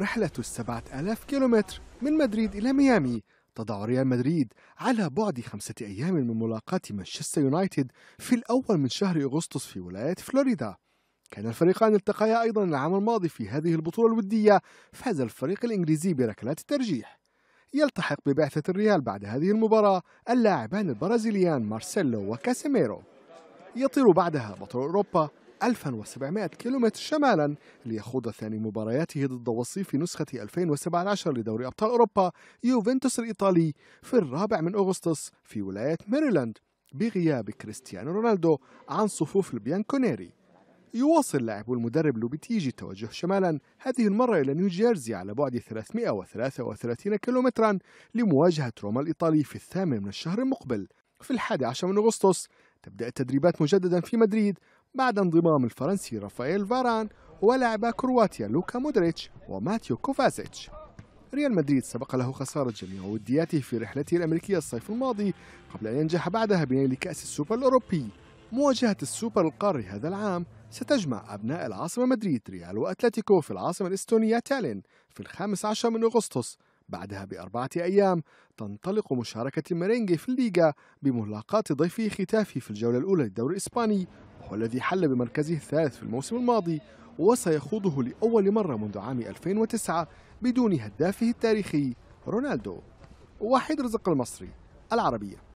رحلة السبعة آلاف كيلومتر من مدريد إلى ميامي تضع ريال مدريد على بعد خمسة أيام من ملاقاة مانشستر يونايتد في الأول من شهر أغسطس في ولاية فلوريدا كان الفريقان التقيا أيضا العام الماضي في هذه البطولة الودية فاز الفريق الإنجليزي بركلات الترجيح يلتحق ببعثة الريال بعد هذه المباراة اللاعبان البرازيليان مارسيلو وكاسيميرو يطير بعدها بطل أوروبا 1700 كيلومتر شمالا ليخوض ثاني مبارياته ضد وصيف في نسخة 2017 لدوري أبطال أوروبا يوفنتوس الإيطالي في الرابع من أغسطس في ولاية ميريلاند بغياب كريستيانو رونالدو عن صفوف البيانكونيري يواصل لاعب المدرب لوبيتيجي التوجه شمالا هذه المرة إلى نيو على بعد 333 كيلومترا لمواجهة روما الإيطالي في الثامن من الشهر المقبل في الحادي عشر من أغسطس تبدأ التدريبات مجددا في مدريد بعد انضمام الفرنسي رافائيل فاران ولاعبا كرواتيا لوكا مودريتش وماتيو كوفاسيتش ريال مدريد سبق له خسارة جميع ودياته في رحلته الأمريكية الصيف الماضي قبل أن ينجح بعدها بنيل كأس السوبر الأوروبي مواجهة السوبر القاري هذا العام ستجمع أبناء العاصمة مدريد ريال وأتلتيكو في العاصمة الإستونية تالين في الخامس عشر من أغسطس بعدها بأربعة أيام تنطلق مشاركة الميرينجي في الليغا بملاقاة ضيفه ختافي في الجولة الأولى للدوري الإسباني وهو الذي حل بمركزه الثالث في الموسم الماضي وسيخوضه لأول مرة منذ عام 2009 بدون هدافه التاريخي رونالدو وحيد رزق المصري العربية